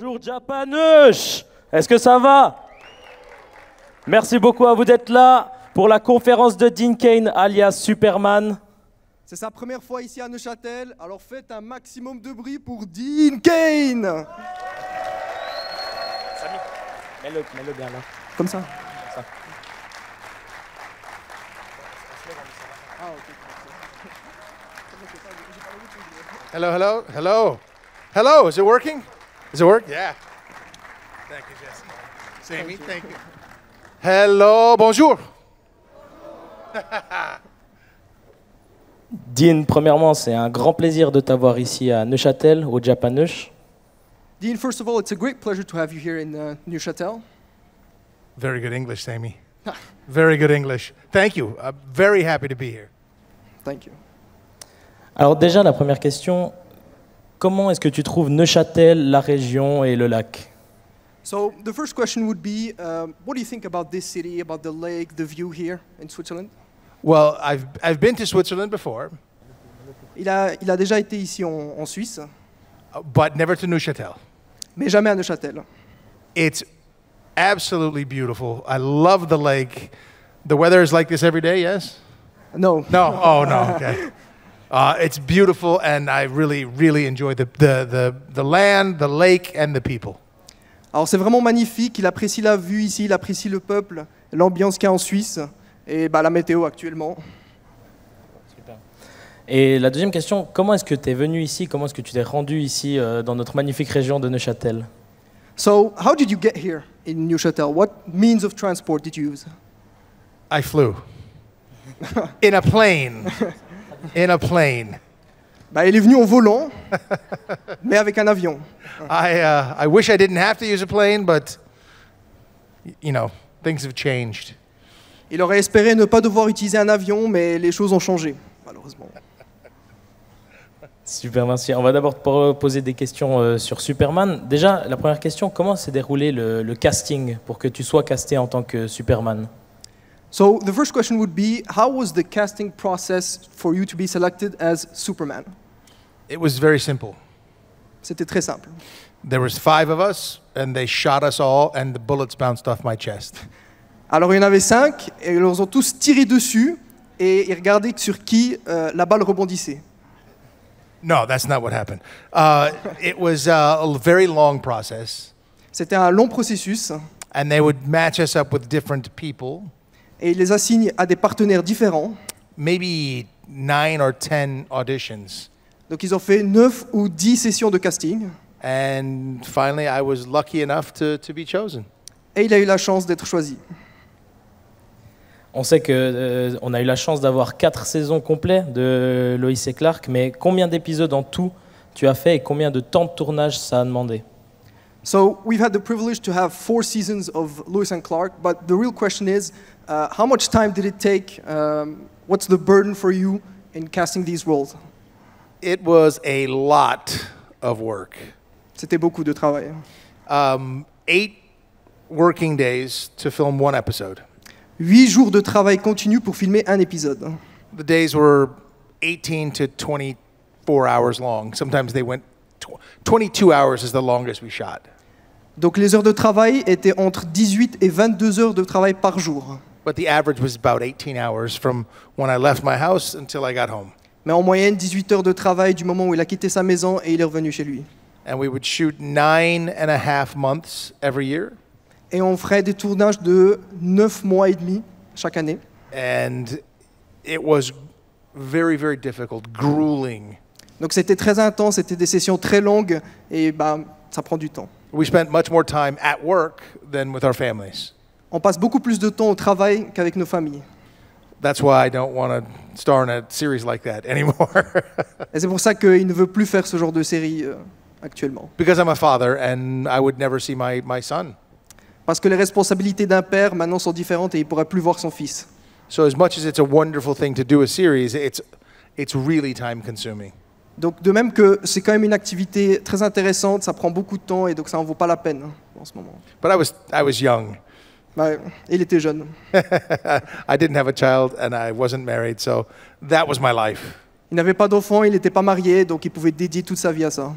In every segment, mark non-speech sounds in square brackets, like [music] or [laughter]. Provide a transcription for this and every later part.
Bonjour Japanush Est-ce que ça va Merci beaucoup à vous d'être là pour la conférence de Dean Kane alias Superman. C'est sa première fois ici à Neuchâtel, alors faites un maximum de bruit pour Dean Kane mets-le bien là. Comme ça. Hello, hello, hello. Hello, is it working? Does it work? Yeah. Thank you, Jesse. Sammy, thank you. Hello, bonjour. [laughs] Dean, premièrement, c'est un grand plaisir de t'avoir ici à Neuchâtel, au Neuch. Dean, first of all, it's a great pleasure to have you here in uh, Neuchâtel. Very good English, Sammy. [laughs] very good English. Thank you. I'm very happy to be here. Thank you. Alors déjà, la première question, Comment est-ce que tu trouves Neuchâtel, la région et le lac So the first question would be, um, what do you think about this city, about the lake, the view here in Switzerland? Well, I've I've been to Switzerland before. Il a il a déjà été ici en, en Suisse. Uh, but never to Neuchâtel. Mais jamais à Neuchâtel. It's absolutely beautiful. I love the lake. The weather is like this every day, yes? No. No. Oh no. Okay. [laughs] Uh, it's beautiful, and I really, really enjoy the, the, the, the land, the lake, and the people. Alors c'est vraiment magnifique, il apprécie la vue ici, il apprécie le peuple, l'ambiance qu'il y a en Suisse, et bah, la météo actuellement. Et la deuxième question, comment est-ce que tu es venu ici Comment est-ce que tu t'es rendu ici euh, dans notre magnifique région de Neuchâtel So, how did you get here in Neuchâtel? What means of transport did you use? I flew. In a plane. [laughs] Bah, il est venu en volant, [laughs] mais avec un avion. I, uh, I wish I didn't have to use a plane, but you know, things have changed. Il aurait espéré ne pas devoir utiliser un avion, mais les choses ont changé, malheureusement. Super, merci. On va d'abord poser des questions euh, sur Superman. Déjà, la première question, comment s'est déroulé le casting pour que tu sois casté en tant que Superman So the first question would be, how was the casting process for you to be selected as Superman? It was very simple. C'était très simple. There was five of us, and they shot us all, and the bullets bounced off my chest. Alors il y en avait cinq, et ils nous ont tous tiré dessus, et ils regardaient sur qui euh, la balle rebondissait. No, that's not what happened. Uh, it was uh, a very long process. C'était un long processus. And they would match us up with different people. et il les assigne à des partenaires différents. Donc ils ont fait 9 ou 10 sessions de casting. Et il a eu la chance d'être choisi. On sait qu'on euh, on a eu la chance d'avoir quatre saisons complètes de Loïs et Clark, mais combien d'épisodes en tout tu as fait et combien de temps de tournage ça a demandé So we've had the privilege to have four seasons of Lewis and Clark, but the real question is, uh, how much time did it take? Um, what's the burden for you in casting these roles? It was a lot of work. C'était beaucoup de travail. Um, eight working days to film one episode. Huit jours de travail continu pour filmer un épisode. The days were 18 to 24 hours long. Sometimes they went 22 hours is the longest we shot. Donc les heures de travail étaient entre 18 et 22 heures de travail par jour. But the average was about 18 hours from when I left my house until I got home. Mais en moyenne 18 heures de travail du moment où il a quitté sa maison et il est revenu chez lui. And we would shoot nine and a half months every year. Et on ferait des tournages de 9 mois et demi chaque année. And it was very very difficult, grueling. Donc c'était très intense, c'était des sessions très longues et bah, ça prend du temps. On passe beaucoup plus de temps au travail qu'avec nos familles. et c'est pour ça qu'il ne veut plus faire ce genre de série euh, actuellement. would never see Parce que les responsabilités d'un père maintenant sont différentes et il pourrait plus voir son fils. So as much as it's a wonderful thing to do a series, it's time de même que c'est quand même une activité très intéressante, ça prend beaucoup de temps et donc ça en vaut pas la peine hein, en ce moment. Mais I was, young. Bah, il était jeune. [laughs] I didn't have a child and I wasn't married, so that was my Il n'avait pas d'enfant, il n'était pas marié, donc il pouvait dédier toute sa vie à ça.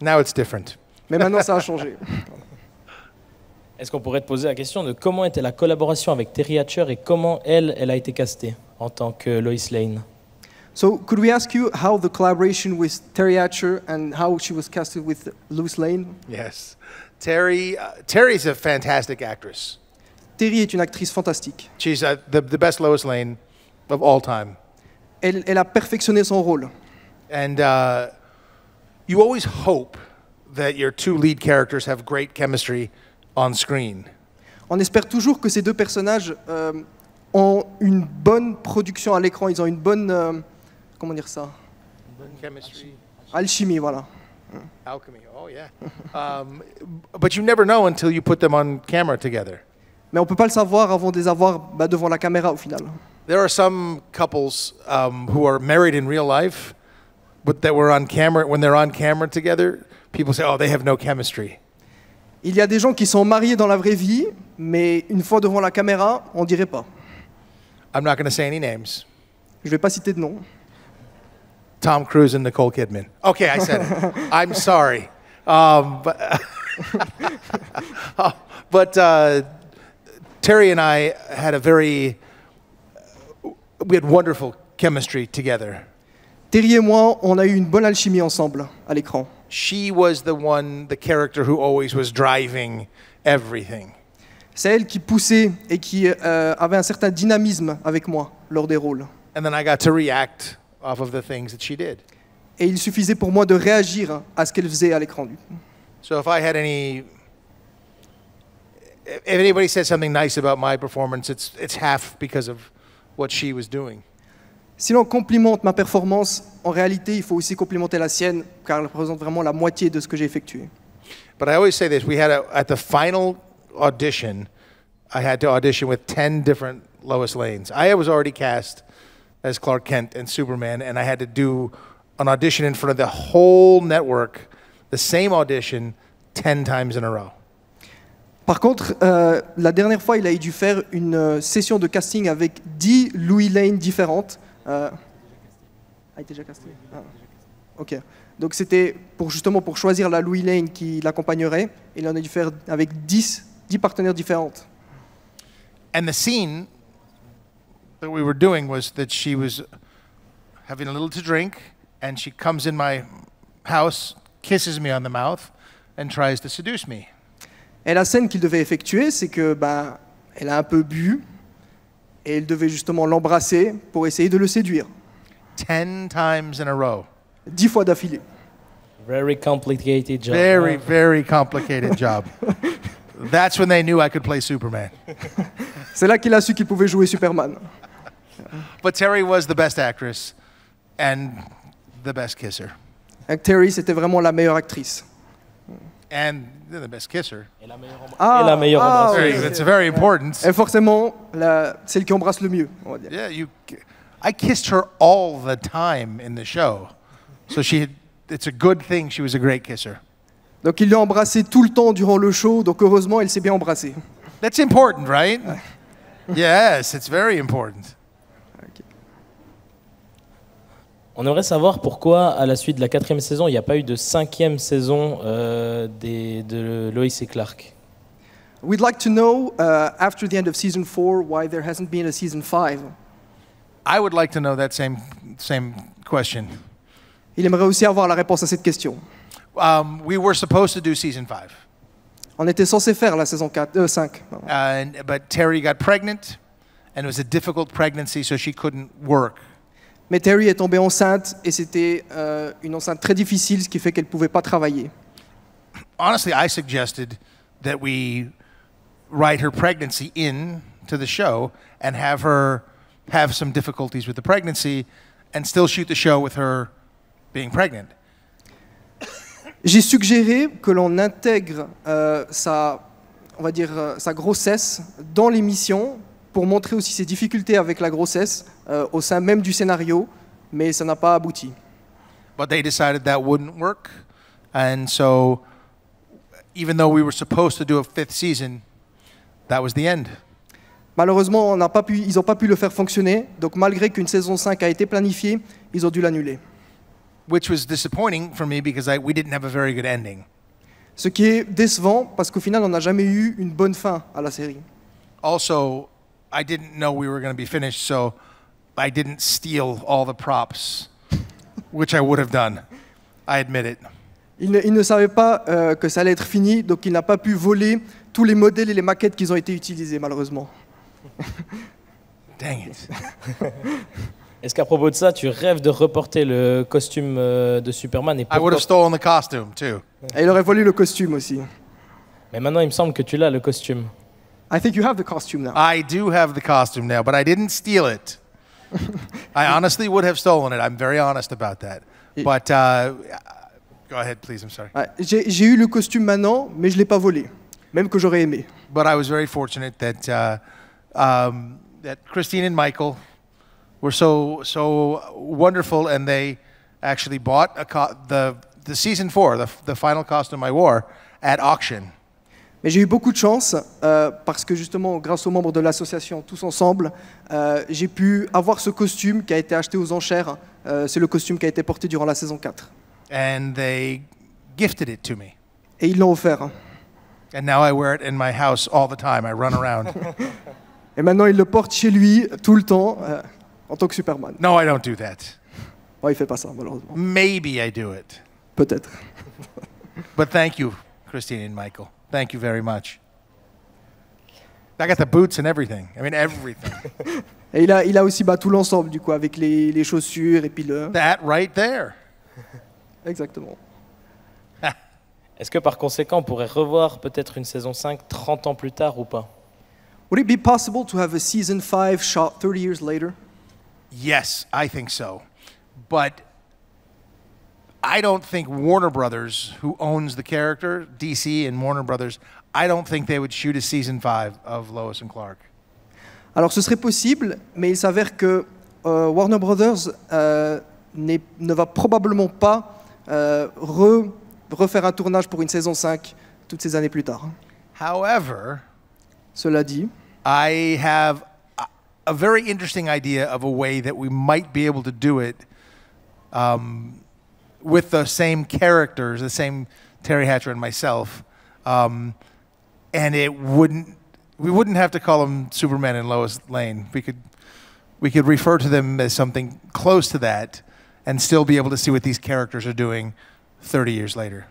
Now it's different. Mais maintenant ça a changé. [laughs] Est-ce qu'on pourrait te poser la question de comment était la collaboration avec Terry Hatcher et comment elle, elle a été castée en tant que Lois Lane? So could we ask you how the collaboration with Terry Atcher and how she was casted with Louis Lane? Yes. Terry, uh, Terry's a fantastic actress. Terry est une actrice fantastique. She's uh, the, the best Lois Lane of all time. Elle, elle a perfectionné son rôle. And uh, you always hope that your two lead characters have great chemistry on screen. On espère toujours que ces deux personnages euh, ont une bonne production à l'écran, ils ont une bonne... Euh, comment dire ça Chemistry. Alchimie, voilà. Alchemy. Oh yeah. um, but you never know until you put them on camera together. Mais on peut pas le savoir avant de les avoir bah, devant la caméra au final. There are some couples um, who are married in real life, but that were on camera when they're on camera together. People say, "Oh, they have no chemistry." Il y a des gens qui sont mariés dans la vraie vie, mais une fois devant la caméra, on dirait pas. I'm not going to say any names. Je vais pas citer de noms. Tom Cruise and Nicole Kidman. Okay, I said it. [laughs] I'm sorry. Um, but [laughs] but uh, Terry and I had a very, we had wonderful chemistry together. Terry et moi, on a eu une bonne alchimie ensemble à l'écran. She was the one, the character who always was driving everything. C'est elle qui poussait et qui euh, avait un certain dynamisme avec moi lors des rôles. And then I got to react off of the things that she did. Et il suffisait pour moi de réagir à ce qu'elle faisait à l'écran So if I had any if anybody said something nice about my performance, it's it's half because of what she was doing. Si l'on complimente ma performance, en réalité, il faut aussi complimenter la sienne car elle représente vraiment la moitié de ce que j'ai effectué. But I always say this, we had a, at the final audition, I had to audition with 10 different Lois Lanes. I was already cast as Clark Kent and Superman, and I had to do an audition in front of the whole network, the same audition, 10 times in a row. Par contre, euh, la dernière fois, il a dû faire une euh, session de casting avec 10 Louis Lane différentes. Euh... Ah, il déjà casté ah. Ok. Donc c'était pour, justement pour choisir la Louis Lane qui l'accompagnerait. Il en a dû faire avec 10, 10 partenaires différentes. And the scene that we were doing was that she was having a little to drink, and she comes in my house, kisses me on the mouth, and tries to seduce me. Et la scène qu'il devait effectuer, c'est que bah, elle a un peu bu, et il devait justement l'embrasser pour essayer de le séduire. Ten times in a row. Dix fois d'affilée. Very complicated job. Very, very complicated job. [laughs] That's when they knew I could play Superman. [laughs] c'est là qu'il a su qu'il pouvait jouer Superman. But Terry was the best actress and the best kisser. Terry, c'était vraiment la meilleure actrice. And the best kisser. Et ah, et la meilleure ah, embrasseuse. That's very important. Et forcément, la, celle qui embrasse le mieux, on va dire. Yeah, you, I kissed her all the time in the show. So she, it's a good thing she was a great kisser. Donc il l'a embrassée tout le temps durant le show, donc heureusement, elle s'est bien embrassée. That's important, right? yes, it's very important. On aimerait savoir pourquoi, à la suite de la quatrième saison, il n'y a pas eu de cinquième saison euh, des, de Lois et Clark. We'd like to know, uh, after the end of season four, why there hasn't been a season five. I would like to know that same, same question. Il aimerait aussi avoir la réponse à cette question. Um, we were supposed to do season five. On était censé faire la saison 4, euh, 5. Uh, but Terry got pregnant, and it was a difficult pregnancy, so she couldn't work. Mais Terry est tombée enceinte et c'était euh, une enceinte très difficile, ce qui fait qu'elle ne pouvait pas travailler. Honestly, I suggested that we write her pregnancy in to the show and have her have some difficulties with the pregnancy and still shoot the show with her being pregnant. J'ai suggéré que l'on intègre euh, sa, on va dire, euh, sa grossesse dans l'émission pour montrer aussi ses difficultés avec la grossesse euh, au sein même du scénario, mais ça n'a pas abouti. Malheureusement, ils n'ont pas pu le faire fonctionner, donc malgré qu'une saison 5 a été planifiée, ils ont dû l'annuler. Ce qui est décevant parce qu'au final, on n'a jamais eu une bonne fin à la série. Also, I didn't know we were going to be finished, I didn't steal all the props, which I would have done. I admit it. Il ne, savait pas euh, que ça allait être fini, donc il n'a pas pu voler tous les modèles et les maquettes qui ont été utilisés, malheureusement. [laughs] Dang it. [laughs] Est-ce qu'à propos de ça, tu rêves de reporter le costume euh, de Superman et I would have il aurait volé le costume aussi. Mais maintenant, il me semble que tu l'as le costume. I think you have the costume now. I do have the costume now, but I didn't steal it. [laughs] I honestly would have stolen it. I'm very honest about that. But uh, go ahead, please. I'm sorry. Ah, j'ai eu le costume Manon, mais je l'ai pas volé, même que j'aurais aimé. But I was very fortunate that uh, um, that Christine and Michael were so so wonderful, and they actually bought the the season four, the the final costume I wore at auction. Mais j'ai eu beaucoup de chance euh, parce que justement, grâce aux membres de l'association Tous Ensemble, euh, j'ai pu avoir ce costume qui a été acheté aux enchères. Euh, c'est le costume qui a été porté durant la saison 4. Et ils l'ont offert. Et maintenant, il le porte chez lui tout le temps en tant que Superman. No, I don't do that. Bon, oh, il fait pas ça malheureusement. Peut-être. But thank you, Christine et Michael. Thank you very much. I got the boots and everything. I mean everything. [laughs] et il a, il a aussi bah, tout l'ensemble du coup avec les, les chaussures et puis le. That right there. [laughs] Exactement. [laughs] Est-ce que par conséquent on pourrait revoir peut-être une saison 5 30 ans plus tard ou pas? Would it be possible to have a season 5 shot 30 years later? Yes, I think so. But I don't think Warner Brothers, who owns the character, DC and Warner Brothers, I don't think they would shoot a season 5 of Lois and Clark. Alors ce serait possible, mais il s'avère que euh, Warner Brothers euh, ne va probablement pas euh, re, refaire un tournage pour une saison 5 toutes ces années plus tard. However, cela dit, I have a, very interesting idea of a way that we might be able to do it. Um, with the same characters, the same Terry Hatcher and myself, um, and it wouldn't we wouldn't have to call them Superman and Lois Lane. We could we could refer to them as something close to that, and still be able to see what these characters are doing 30 years later.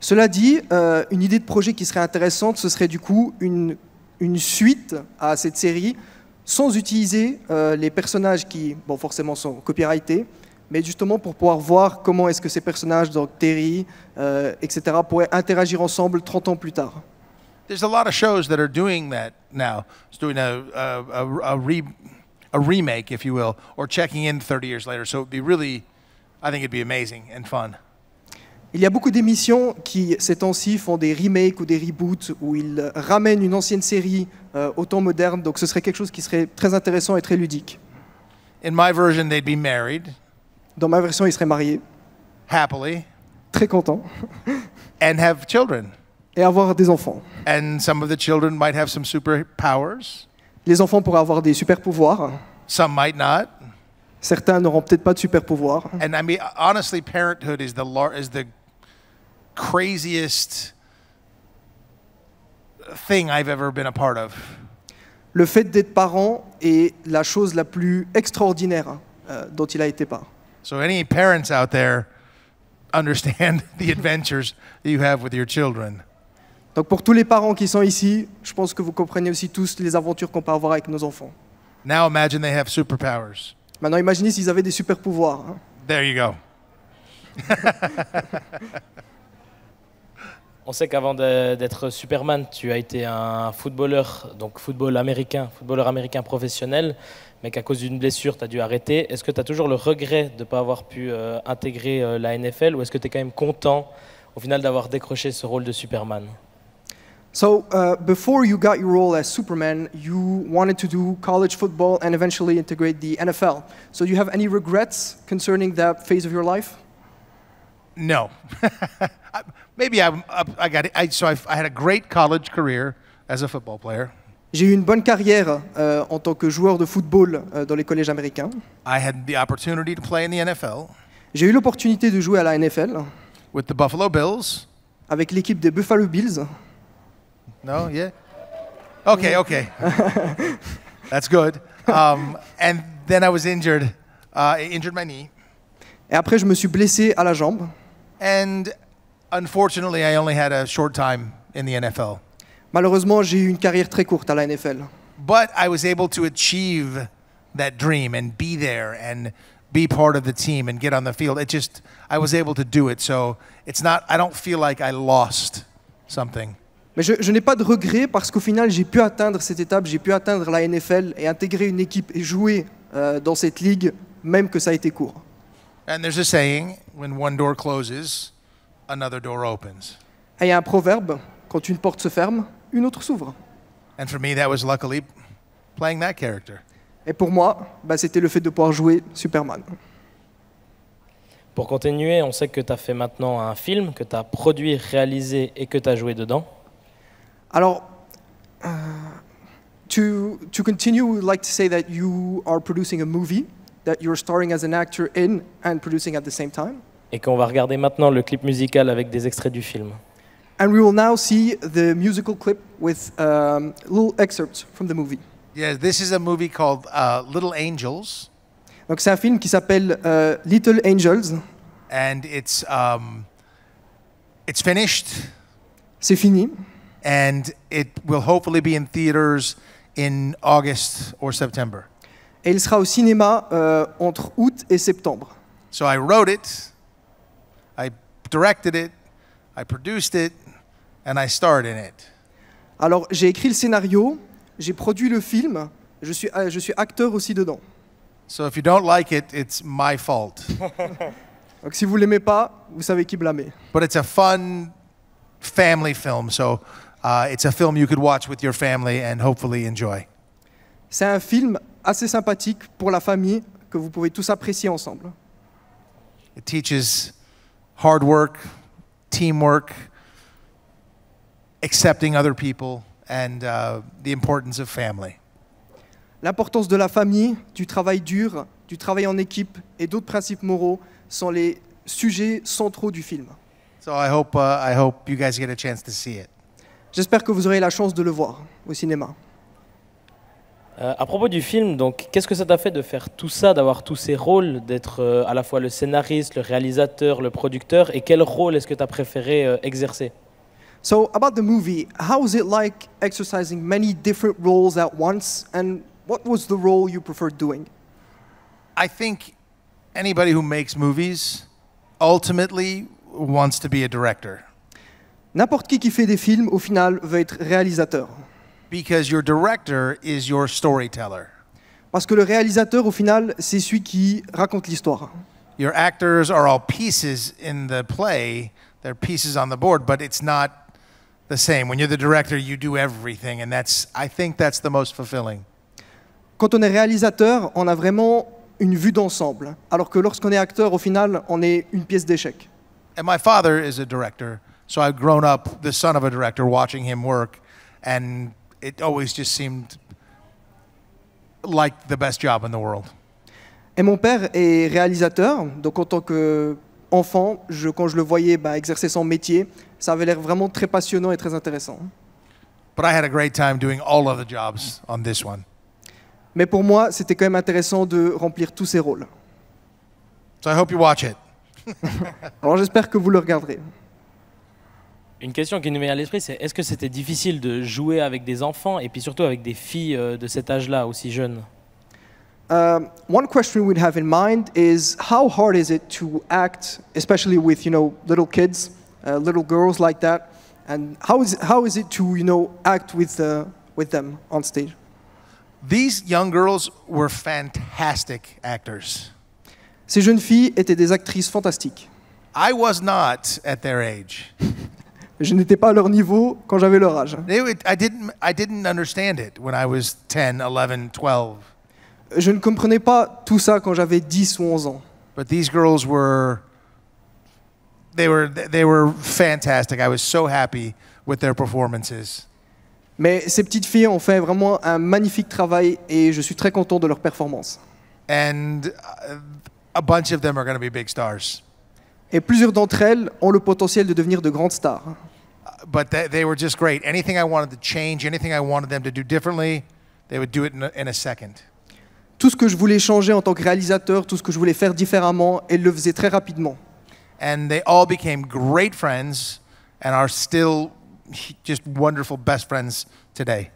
Cela dit, euh, une idée de projet qui serait intéressante, ce serait du coup une, une suite à cette série sans utiliser euh, les personnages qui, bon, forcément, sont copyrightés, mais justement pour pouvoir voir comment est-ce que ces personnages, donc Terry, euh, etc., pourraient interagir ensemble 30 ans plus tard. Il y a beaucoup d'émissions qui, ces temps-ci, font des remakes ou des reboots où ils ramènent une ancienne série euh, au temps moderne. Donc ce serait quelque chose qui serait très intéressant et très ludique. In my version, they'd be married. Dans ma version, il serait marié. Très content. Et avoir des enfants. And some of Les enfants pourraient avoir des super pouvoirs. Certains n'auront peut-être pas de super pouvoirs. And I mean, honestly, parenthood is the Le fait d'être parent est la chose la plus extraordinaire euh, dont il a été part. Donc, pour tous les parents qui sont ici, je pense que vous comprenez aussi tous les aventures qu'on peut avoir avec nos enfants. Maintenant, imaginez s'ils avaient des super pouvoirs. Hein. There you go. [laughs] On sait qu'avant d'être Superman, tu as été un footballeur, donc football américain, footballeur américain professionnel mais qu'à cause d'une blessure, tu as dû arrêter. Est-ce que tu as toujours le regret de ne pas avoir pu euh, intégrer euh, la NFL ou est-ce que tu es quand même content au final d'avoir décroché ce rôle de Superman So, uh, before you got your role as Superman, you wanted to do college football and eventually integrate the NFL. So, do you have any regrets concerning that phase of your life? No. [laughs] Maybe I, I got so, I had a great college career as a football player. J'ai eu une bonne carrière euh, en tant que joueur de football euh, dans les collèges américains. J'ai eu l'opportunité de jouer à la NFL avec l'équipe des Buffalo Bills. No, yeah. Okay, okay. [laughs] That's good. Um, and then I was injured. Uh, I injured my knee, Et après, je me suis blessé à la jambe. and unfortunately, I only had a short time in the NFL. Malheureusement, j'ai eu une carrière très courte à la NFL. But I was able to achieve that dream and be there and be part of the team and get on the field. It just I was able to do it. So it's not I don't feel like I lost something. Mais je, je n'ai pas de regret parce qu'au final, j'ai pu atteindre cette étape, j'ai pu atteindre la NFL et intégrer une équipe et jouer euh, dans cette ligue, même que ça a été court. And there's a saying, when one door closes, another door opens. il y a un proverbe, quand une porte se ferme, une autre s'ouvre. Et pour moi, bah, c'était le fait de pouvoir jouer Superman. Pour continuer, on sait que tu as fait maintenant un film, que tu as produit, réalisé et que tu as joué dedans. Alors, euh, continue, like to say that you are producing a movie that you're starring as an actor in and producing at the same time. Et qu'on va regarder maintenant le clip musical avec des extraits du film. And we will now see the musical clip with um, little excerpts from the movie. Yeah, this is a movie called uh, Little Angels. Donc c'est un film qui s'appelle euh, Little Angels. And it's um, it's finished. C'est fini. And it will hopefully be in theaters in August or September. Et il sera au cinéma euh, entre août et septembre. So I wrote it. I directed it. I produced it. And I starred in it. Alors, j'ai écrit le scénario, j'ai produit le film, je suis, euh, je suis acteur aussi dedans. So if you don't like it, it's my fault. [laughs] Donc si vous l'aimez pas, vous savez qui blâmer. But it's a fun family film, so uh, it's a film you could watch with your family and hopefully enjoy. C'est un film assez sympathique pour la famille que vous pouvez tous apprécier ensemble. It teaches hard work, teamwork, accepting other people and uh, the importance of family. L'importance de la famille, du travail dur, du travail en équipe et d'autres principes moraux sont les sujets centraux du film. So I hope, uh, I hope you guys get a chance to see it. J'espère que vous aurez la chance de le voir au cinéma. Euh, à propos du film, qu'est-ce que ça t'a fait de faire tout ça, d'avoir tous ces rôles, d'être euh, à la fois le scénariste, le réalisateur, le producteur, et quel rôle est-ce que tu as préféré euh, exercer So about the movie, how was it like exercising many different roles at once, and what was the role you preferred doing? I think anybody who makes movies ultimately wants to be a director. N'importe qui qui fait des films, au final, veut être réalisateur. Because your director is your storyteller. Parce que le réalisateur, au final, c'est celui qui raconte l'histoire. Your actors are all pieces in the play. They're pieces on the board, but it's not the same. When you're the director, you do everything, and that's I think that's the most fulfilling. Quand on est réalisateur, on a vraiment une vue d'ensemble, alors que lorsqu'on est acteur, au final, on est une pièce d'échec. And my father is a director, so I've grown up the son of a director, watching him work, and it always just seemed like the best job in the world. Et mon père est réalisateur, donc en tant qu'enfant, je, quand je le voyais bah, exercer son métier, ça avait l'air vraiment très passionnant et très intéressant. Mais pour moi, c'était quand même intéressant de remplir tous ces rôles. [laughs] Alors j'espère que vous le regarderez. Une question qui nous vient à l'esprit, c'est est-ce que c'était difficile de jouer avec des enfants et puis surtout avec des filles euh, de cet âge-là, aussi jeunes euh, is how is to with Uh, little girls like that? And how is, how is it to you know, act with, uh, with them on stage? These young girls were fantastic actors. Ces jeunes filles étaient des actrices fantastiques. I was not at their age. [laughs] Je n'étais pas à leur niveau quand j'avais leur âge. I didn't, I didn't understand it when I was Je ne comprenais pas tout ça quand j'avais 10 ou 11 ans. But these girls were Mais ces petites filles ont fait vraiment un magnifique travail et je suis très content de leur performance. Et plusieurs d'entre elles ont le potentiel de devenir de grandes stars. But they, were just tout ce que je voulais changer en tant que réalisateur, tout ce que je voulais faire différemment, elles le faisaient très rapidement. and they all became great friends and are still just wonderful best friends today.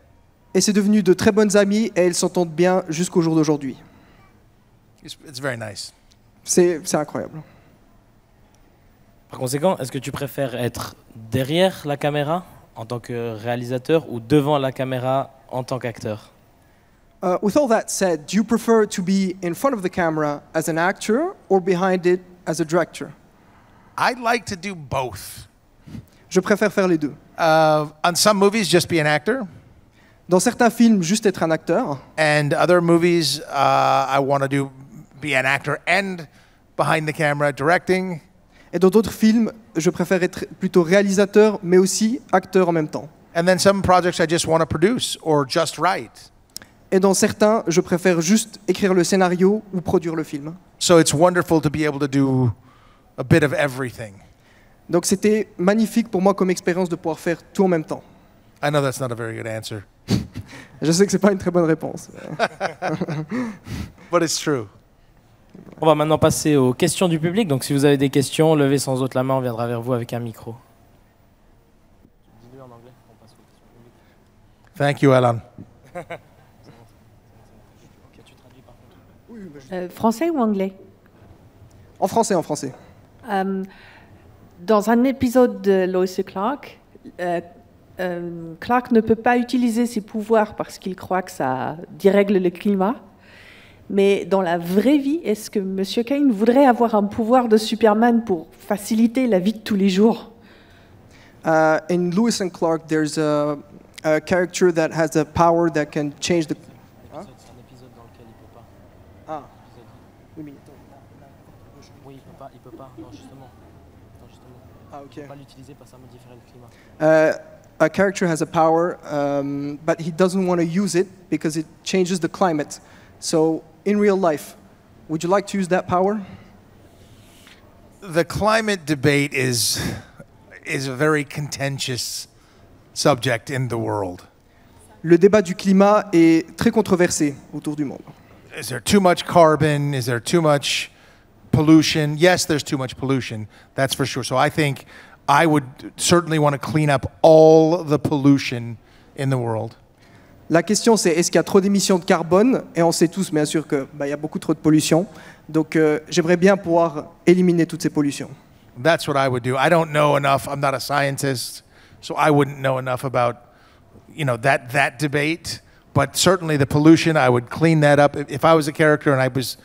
Et c'est devenu de très bonnes amies et elles s'entendent bien jusqu'au jour d'aujourd'hui. It's, it's very nice. C'est c'est incroyable. Par conséquent, est-ce que tu préfères être derrière la caméra en tant que réalisateur ou devant la caméra en tant qu'acteur? Uh, with all that said, do you prefer to be in front of the camera as an actor or behind it as a director? I'd like to do both. Je préfère faire les deux. Uh, on some movies, just be an actor. Dans certains films, juste être un acteur. And other movies, uh, I want to do be an actor and behind the camera directing. Et dans d'autres films, je préfère être plutôt réalisateur, mais aussi acteur en même temps. And then some projects I just want to produce or just write. Et dans certains, je préfère juste écrire le scénario ou produire le film. So it's wonderful to be able to do donc c'était magnifique pour moi comme expérience de pouvoir faire tout en même temps. I know that's not a very good answer. [laughs] Je sais que n'est pas une très bonne réponse. But it's true. On va maintenant passer aux questions du public. Donc si vous avez des questions, levez sans autre la main, on viendra vers vous avec un micro. Thank you, Alan. Euh, français ou anglais En français, en français. Euh, dans un épisode de Lois Clark, euh, euh, Clark ne peut pas utiliser ses pouvoirs parce qu'il croit que ça dérègle le climat. Mais dans la vraie vie, est-ce que M. Kane voudrait avoir un pouvoir de Superman pour faciliter la vie de tous les jours uh, Lewis Clark, a, a character a qui peut changer le climat. peut pas. Non, justement. Non, justement. Ah, okay. On peut pas l'utiliser parce que ça le climat. Uh, a character has a power, um, but he doesn't want to use it because it changes the climate. So, in real life, would you like to use that power? The climate debate is is a very contentious subject in the world. Le débat du climat est très controversé autour du monde. Is there too much carbon? Is there too much pollution. Yes, there's too much pollution. That's for sure. So I think I would certainly want to clean up all the pollution in the world. La question c'est est-ce qu'il y a trop d'émissions de carbone Et on sait tous bien sûr que bah, y a beaucoup trop de pollution. Donc euh, j'aimerais bien pouvoir éliminer toutes ces pollutions. That's what I would do. I don't know enough. I'm not a scientist, so I wouldn't know enough about you know that that debate. But certainly the pollution, I would clean that up. If I was a character and I was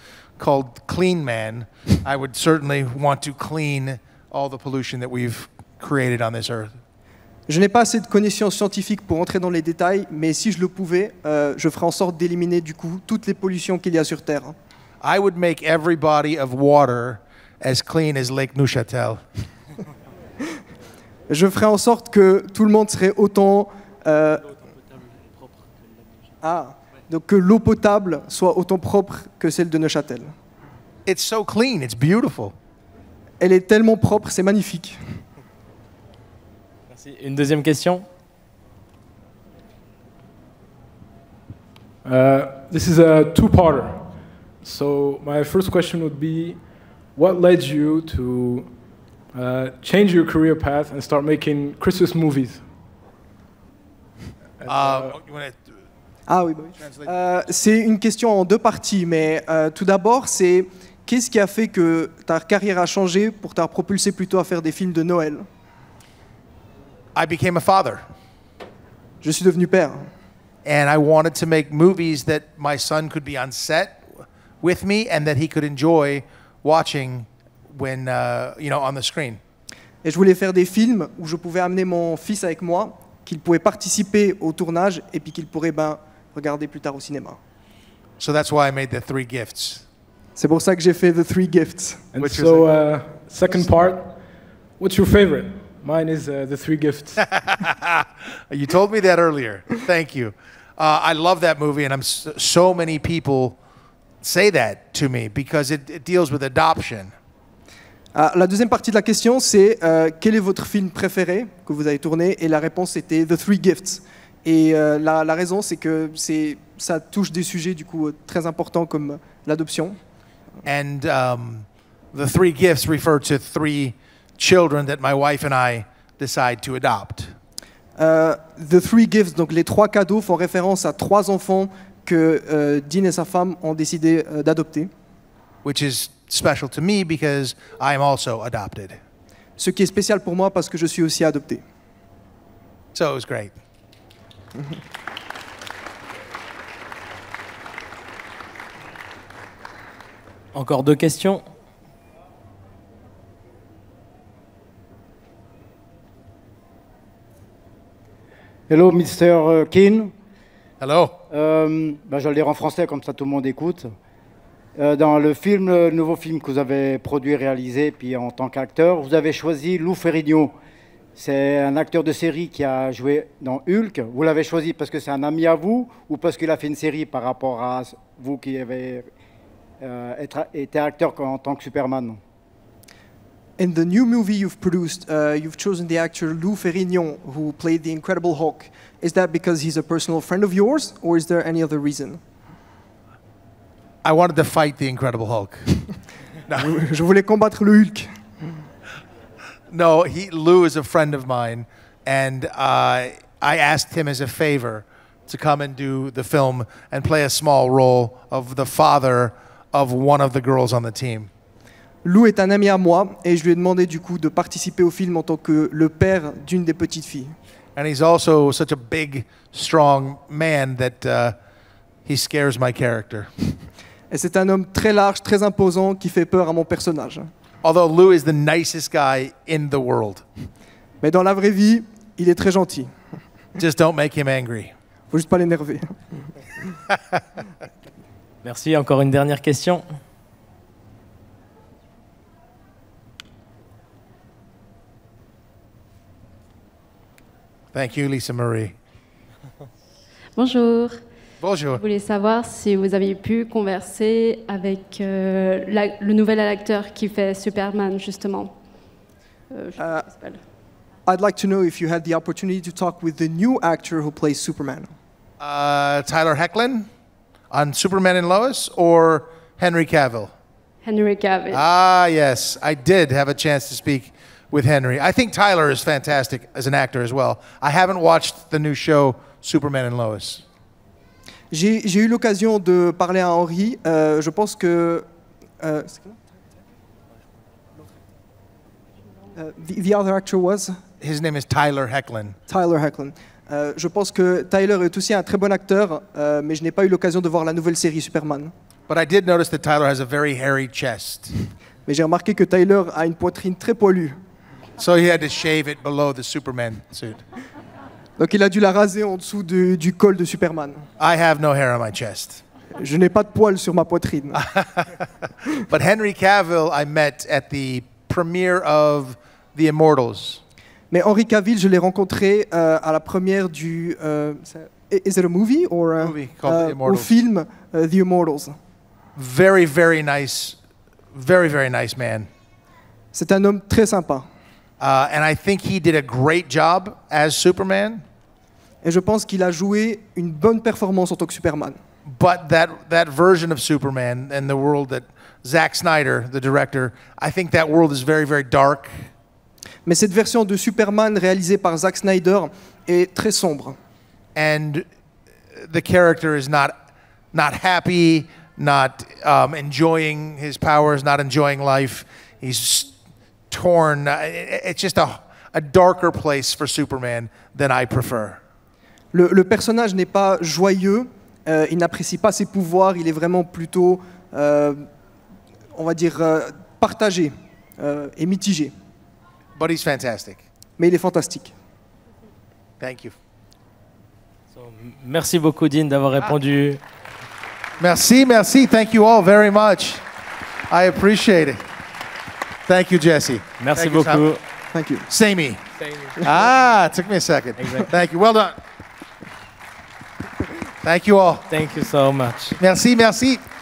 Je n'ai pas assez de connaissances scientifiques pour entrer dans les détails, mais si je le pouvais, euh, je ferais en sorte d'éliminer du coup toutes les pollutions qu'il y a sur Terre. je ferais en sorte que tout le monde serait autant. Euh, ah. Donc, que l'eau potable soit autant propre que celle de Neuchâtel. It's so clean, it's beautiful. Elle est tellement propre, c'est magnifique. Merci. Une deuxième question. Uh, this is a two-parter. So my first question would be, what led you to uh, change your career path and start making Christmas movies? Uh, you want to ah oui, bah euh, c'est une question en deux parties, mais euh, tout d'abord, c'est qu'est-ce qui a fait que ta carrière a changé pour t'avoir propulsé plutôt à faire des films de Noël I became a father. Je suis devenu père. And I wanted to make movies that my son could be on set with me and that he could enjoy watching when uh, you know on the screen. Et je voulais faire des films où je pouvais amener mon fils avec moi, qu'il pouvait participer au tournage et puis qu'il pourrait ben Regardez plus tard au cinéma. So that's why I made the three gifts. C'est pour ça que j'ai fait the three gifts. And so uh, second part, what's your favorite? Mine is uh, the three gifts. [laughs] you told me that earlier. Thank you. Uh, I love that movie, and I'm so, many people say that to me because it, it deals with adoption. Ah, la deuxième partie de la question, c'est euh, quel est votre film préféré que vous avez tourné Et la réponse était The Three Gifts. Et euh, la, raison, c'est que ça touche des sujets du coup euh, très importants comme l'adoption. And the three gifts donc les trois cadeaux, font référence à trois enfants que euh, Dean et sa femme ont décidé d'adopter. Ce qui est spécial pour moi parce que je suis aussi adopté. So [laughs] Encore deux questions Hello, Mr. Euh, Keane. Hello. Euh, ben, je vais le dire en français, comme ça tout le monde écoute. Euh, dans le film, le nouveau film que vous avez produit, réalisé, puis en tant qu'acteur, vous avez choisi Lou Ferrigno. C'est un acteur de série qui a joué dans Hulk. Vous l'avez choisi parce que c'est un ami à vous ou parce qu'il a fait une série par rapport à vous qui avez euh, été acteur en tant que Superman le the new movie you've produced, produit, uh, you've chosen the actor Lou Ferrignon, who played the Incredible Hulk. Is that because he's a personal friend of yours, or is there any other reason? I wanted to fight the Incredible Hulk. [laughs] Je voulais combattre le Hulk. No, he Lou is a friend of mine, and uh, I asked him as a favor to come and do the film and play a small role of the father of one of the girls on the team. Lou est un ami à moi et je lui ai demandé du coup de participer au film en tant que le père d'une des petites filles. And he's also such a big, strong man that uh, he scares my character. Et c'est un homme très large, très imposant qui fait peur à mon personnage. although Lou is the nicest guy in the world. Mais dans la vraie vie, il est très gentil. Just don't make him angry. Faut juste pas l'énerver. [laughs] Merci. Encore une dernière question. Thank you, Lisa Marie. Bonjour. Bonjour. Je voulais savoir si vous pu converser avec euh, la, le nouvel acteur qui fait Superman, justement. Euh, je uh, I'd like to know if you had the opportunity to talk with the new actor who plays Superman. Uh, Tyler Hecklin on Superman and Lois or Henry Cavill? Henry Cavill. Ah, yes. I did have a chance to speak with Henry. I think Tyler is fantastic as an actor as well. I haven't watched the new show Superman and Lois. J'ai eu l'occasion de parler à Henry, euh, je pense que. Euh, euh, the, the, other actor was. His name is Tyler Hecklin. Tyler Hecklin. Euh, je pense que Tyler est aussi un très bon acteur, mais je n'ai pas eu l'occasion de voir la nouvelle série Superman. Mais j'ai remarqué que Tyler a une poitrine très poilue. So he had to shave it below the Superman suit. Donc il a dû la raser en dessous du, du col de Superman. I have no hair on my chest. Je n'ai pas de poils sur ma poitrine. [laughs] But Henry Cavill I met at the premiere of The Immortals. Mais Henry Cavill, je l'ai rencontré euh, à la première du euh, Is it a movie or a, euh, movie called uh, The euh, Immortals. film uh, The Immortals. Very very nice. Very very nice man. C'est un homme très sympa. Uh, and I think he did a great job as Superman. Et je pense qu'il a joué une bonne performance en tant que Superman. But that that version of Superman and the world that Zack Snyder, the director, I think that world is very very dark. Mais cette version de Superman réalisée par Zack Snyder est très sombre. And the character is not not happy, not um, enjoying his powers, not enjoying life. He's Uh, it's just a, a darker place Superman than I prefer. Le, personnage n'est pas joyeux. Euh, il n'apprécie pas ses pouvoirs. Il est vraiment plutôt, euh, on va dire, euh, partagé et mitigé. But fantastic. Mais il est fantastique. Thank merci beaucoup, Dean, d'avoir ah. répondu. Merci, merci. Thank you all very much. I appreciate it. Thank you, Jesse. Merci Thank beaucoup. You, Thank you. Samey. ah, it took me a second. Exactly. Thank you. Well done. Thank you all. Thank you so much. Merci, merci.